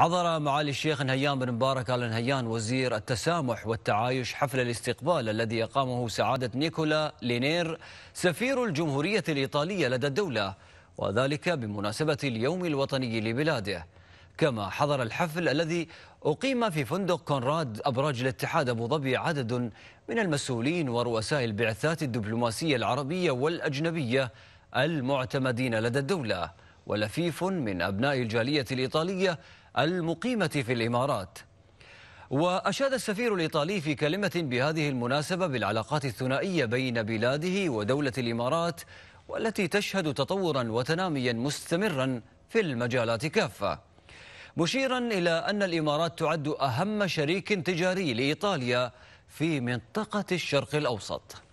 حضر معالي الشيخ نهيان بن مبارك آل نهيان وزير التسامح والتعايش حفل الاستقبال الذي أقامه سعادة نيكولا لينير سفير الجمهورية الإيطالية لدى الدولة وذلك بمناسبة اليوم الوطني لبلاده كما حضر الحفل الذي أقيم في فندق كونراد أبراج الاتحاد أبو ظبي عدد من المسؤولين ورؤساء البعثات الدبلوماسية العربية والأجنبية المعتمدين لدى الدولة ولفيف من أبناء الجالية الإيطالية المقيمة في الإمارات وأشاد السفير الإيطالي في كلمة بهذه المناسبة بالعلاقات الثنائية بين بلاده ودولة الإمارات والتي تشهد تطورا وتناميا مستمرا في المجالات كافة مشيرا إلى أن الإمارات تعد أهم شريك تجاري لإيطاليا في منطقة الشرق الأوسط